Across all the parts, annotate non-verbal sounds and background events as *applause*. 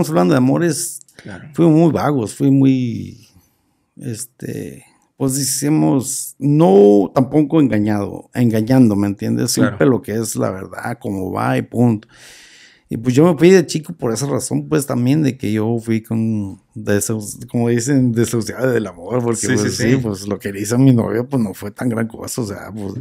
hablando de amores, fui muy vagos, fui muy, este, pues decimos, no tampoco engañado, engañando, ¿me entiendes? Siempre lo que es la verdad, como va y punto. Y pues yo me fui de chico por esa razón, pues también de que yo fui con, como dicen, desahuciada del amor, porque sí, pues, sí, pues lo que le hice a mi novia, pues no fue tan gran cosa, o sea, pues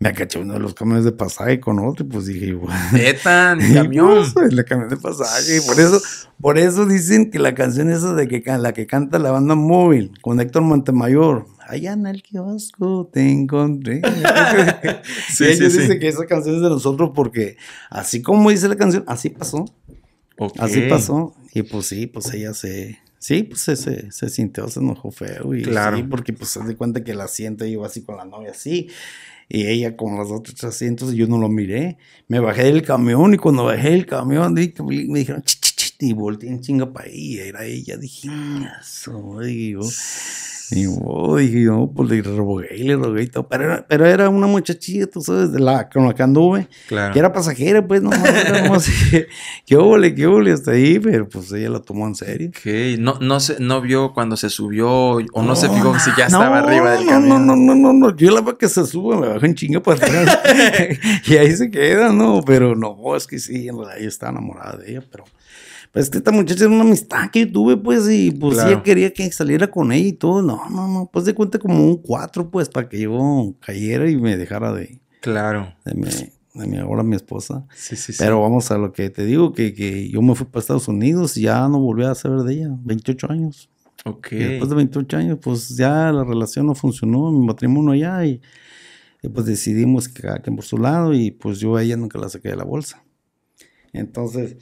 me acaché uno de los camiones de pasaje con otro, y pues dije, bueno. tan *laughs* camión! Pues, el camión de pasaje, y por eso, por eso dicen que la canción esa de que la que canta la banda móvil con Héctor Montemayor, allá en el kiosco te encontré. *laughs* *laughs* sí, ellos dicen que esa canción es de nosotros porque así como dice la canción, así pasó. Así pasó. Y pues sí, pues ella se... Sí, pues se, se, sintió, se enojó feo. Y claro. porque pues se da cuenta que la siente iba así con la novia así. Y ella con las otras asientos Y yo no lo miré. Me bajé del camión y cuando bajé del camión me dijeron, ch, y volteé en chinga para ahí. Era ella. Dije, eso, digo. Y oh, dije, no, pues le rogué y le rogué y todo. Pero era, pero era una muchachita, tú sabes, de la, con la que anduve. Claro. Que era pasajera, pues, no, no, no que, Qué ole, qué hasta ahí, pero pues ella lo tomó en serio. Ok, no, no, se, no vio cuando se subió o no, se fijó si ya estaba arriba del camión. No, no, no, no, no, yo la veo que se sube, me bajo en chinga para atrás. *laughs* *laughs* y ahí se queda, ¿no? Pero no, es que sí, ella estaba enamorada de ella, pero... Pues es que esta muchacha era una amistad que yo tuve, pues, y pues ella quería que saliera con ella y todo. No, no, no, pues de cuenta como un cuatro, pues, para que yo cayera y me dejara de. Claro. De mi, de mi ahora mi esposa. Sí, sí, sí. Pero vamos a lo que te digo, que, yo me fui para Estados Unidos y ya no volví a saber de ella. 28 años. Ok. después de 28 años, pues ya la relación no funcionó, mi matrimonio ya y. Y pues decidimos que cada quien por su lado y pues yo a ella nunca la saqué de la bolsa. Entonces,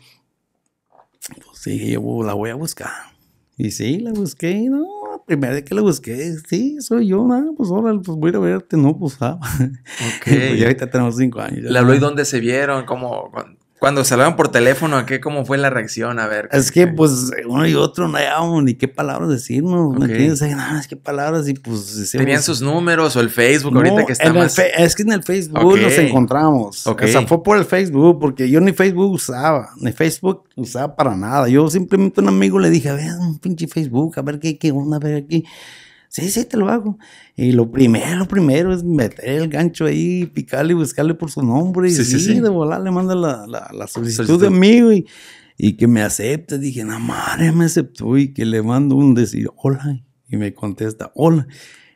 pues sí, yo la voy a buscar. Y sí, la busqué, no, la primera vez que la busqué, sí, soy yo, nada, pues ahora pues voy a verte, no, pues Ya ah. *laughs* Ok. y pues ahorita tenemos cinco años. Ya. ¿La habló y dónde se vieron? ¿Cómo? Cuando se hablaban por teléfono, ¿qué, ¿cómo fue la reacción? A ver. Es que, pues, uno y otro no hallábamos ni qué palabras decirnos. Okay. Nada, es que palabras y pues. ¿Tenían sus números o el Facebook ahorita que está Es que en el Facebook nos encontramos. O sea, fue por el Facebook, porque yo ni Facebook usaba, ni Facebook usaba para nada. Yo simplemente a un amigo le dije, a ver, un pinche Facebook, a ver qué, qué onda, a ver aquí. Sí, sí, te lo hago. Y lo primero, primero es meter el gancho ahí, picarle y buscarle por su nombre. Y sí, de volar le manda la, solicitud, de mí, Y que me acepte. Dije, no, madre, me aceptó. Y que le mando un decir, hola. Y me contesta, hola.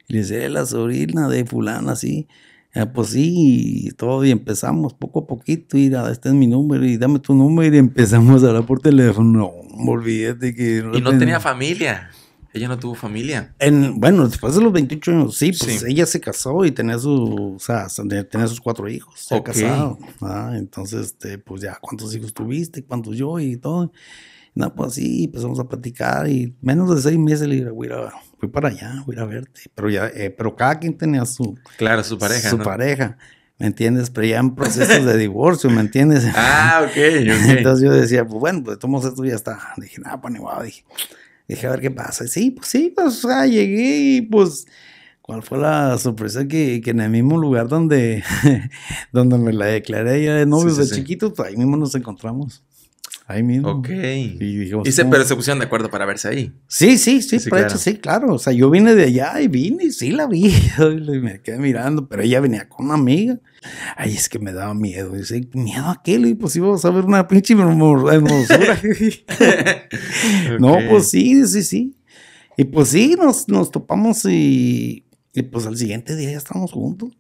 Y le dice, eh, la sobrina de fulana, así, ah, pues sí, y todo, y empezamos poco a poquito, y a, este es mi número, y dame tu número, y empezamos a hablar por teléfono. No, olvídate que... Y no tenía familia. Ella no tuvo familia. bueno, después de los 28 años, sí, pues ella se casó y tenía, su, o sea, tenía sus cuatro hijos. Se casado. Entonces, este, pues ya, ¿cuántos hijos tuviste? ¿Cuántos yo? Y todo. No, pues sí, empezamos a platicar y menos de seis meses le dije, fui para allá, voy a verte. Pero ya, eh, pero cada quien tenía su... Claro, su pareja. Su pareja. ¿me entiendes? Pero ya en procesos de *laughs* divorcio, ¿me entiendes? Ah, ok, *laughs* Entonces yo decía, pues bueno, pues tomamos esto y ya está. Dije, nada, pues ni dije. Dije, a ver qué pasa. sí, pues sí, pues llegué y pues... ¿Cuál fue la sorpresa que, que en el mismo lugar donde, *laughs* donde me la declaré ya de novios de chiquito, chiquitos, pues, ahí mismo nos encontramos? Ahí mismo. Ok. Y se Hice de acuerdo para verse ahí. Sí, sí, sí, sí, por claro. sí, claro. O sea, yo vine de allá y vine y sí la vi. *laughs* me quedé mirando, pero ella venía con una amiga. Ay, es que me daba miedo. dice, ¿miedo a qué? Y pues íbamos a ver una pinche hermosura. *laughs* *laughs* No, pues sí, sí, sí. Y pues sí, nos, topamos y, y pues al siguiente día ya estamos juntos.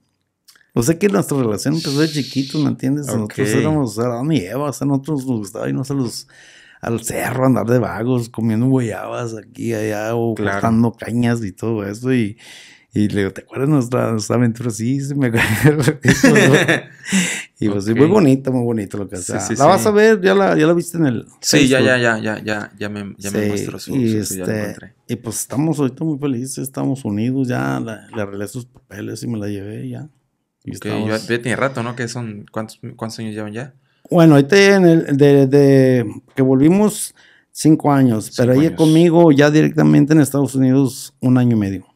O sea que nuestra relación empezó de chiquito, ¿me entiendes? Nosotros éramos Adán y Eva, o sea, nosotros nos gustaba irnos a los, al cerro, andar de vagos, comiendo guayabas aquí, allá, o cortando cañas y todo eso. Y, y le digo, ¿te acuerdas nuestra, nuestra aventura? Sí, sí, me acuerdo. *laughs* Pues, y pues sí, muy bonito, muy bonito lo que hace. la vas a ver, ya la, ya la viste en el. Sí, ya, ya, ya, ya, ya, ya me, ya me mostró Y, este, y pues estamos ahorita muy felices, estamos unidos, ya le arreglé sus papeles y me la llevé, ya ya, tiene rato, ¿no? Que son, ¿cuántos, ¿Cuántos años llevan ya? Bueno, ahorita en el, de, que volvimos cinco años, pero ella conmigo ya directamente en Estados Unidos un año y medio.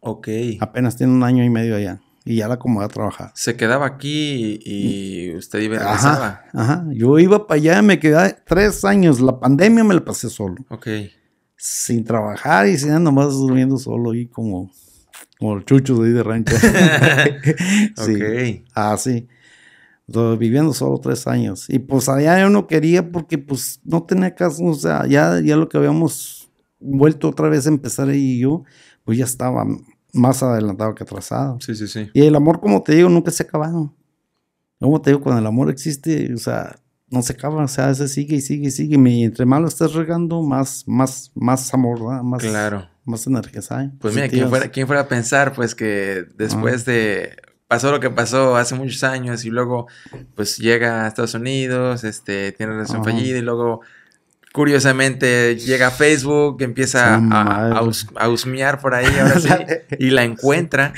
Ok. Apenas tiene un año y medio allá. Y ya la acomodé a trabajar. Se quedaba aquí y usted iba a Ajá, ajá. Yo iba para allá, me quedé tres años. La pandemia me la pasé solo. Ok. Sin trabajar y sin nada, nomás durmiendo solo y como como el chucho de ahí de rancho. *laughs* *laughs* sí. Ah, sí. viviendo solo tres años. Y pues allá yo no quería porque pues no tenía caso. O sea, ya, ya lo que habíamos vuelto otra vez a empezar ahí y yo, pues ya estaba más adelantado que atrasado. Sí, sí, sí. Y el amor, como te digo, nunca se acaba, acabado. Como te digo, cuando el amor existe, o sea, no se acaba, o sea, se sigue y sigue y sigue. Y entre más lo estás regando, más, más, más amor, ¿verdad? más. Claro más energía Pues mira, ¿quién fuera, a pensar pues que después ah. de pasó lo que pasó hace muchos años y luego pues llega a Estados Unidos, este, tiene relación fallida y luego curiosamente llega a Facebook, empieza a, husmear por ahí *laughs* y la encuentra.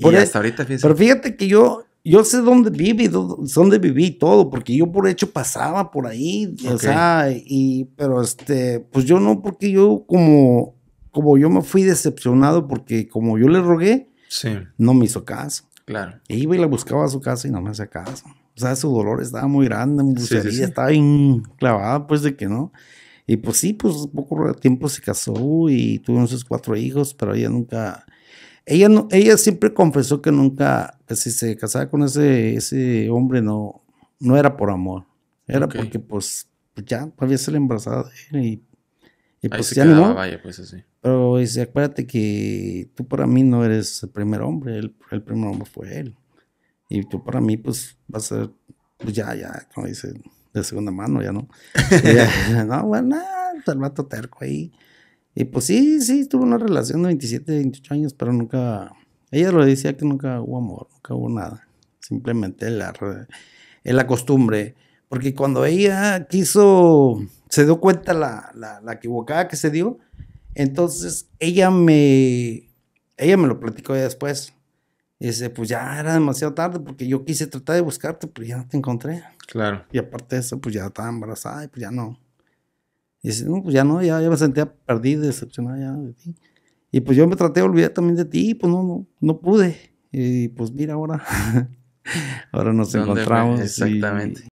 por y e- ahorita fíjate. Pero fíjate que yo, yo sé dónde viví, dónde viví todo, porque yo por hecho pasaba por ahí, o sea, y, pero este, pues yo no, porque yo como como yo me fui decepcionado porque como yo le rogué, no me hizo caso. Claro. E iba y la buscaba a su casa y no me hacía caso. O sea, su dolor estaba muy grande, estaba bien clavada, pues de que no. Y pues sí, pues poco tiempo se casó y tuvo sus cuatro hijos, pero ella nunca, ella ella siempre confesó que nunca, que si se casaba con ese, ese hombre no, no era por amor, era porque pues, ya había sido embarazada y, y pues se ya no. Vaya, pues así. Pero dice, acuérdate que tú para mí no eres el primer hombre, el, primer hombre fue él. Y tú para mí, pues, vas a ser, pues ya, ya, como dice, de segunda mano, ya no. *laughs* no, bueno, el mato terco ahí. Y pues sí, sí, tuvo una relación de 27, 28 años, pero nunca, ella lo decía que nunca hubo amor, nunca hubo nada. Simplemente la, eh, la costumbre. Porque cuando ella quiso, se dio cuenta la, la equivocada que se dio, entonces, ella me, ella me lo platicó ya después. Dice, pues ya era demasiado tarde porque yo quise tratar de buscarte, pero ya no te encontré. Claro. Y aparte de eso, pues ya estaba embarazada y pues ya no. Dice, no, pues ya no, ya, me sentía perdida, decepcionada ya de ti. Y pues yo me traté de olvidar también de ti, pues no, no, no pude. Y pues mira ahora, *laughs* ahora nos encontramos. Exactamente.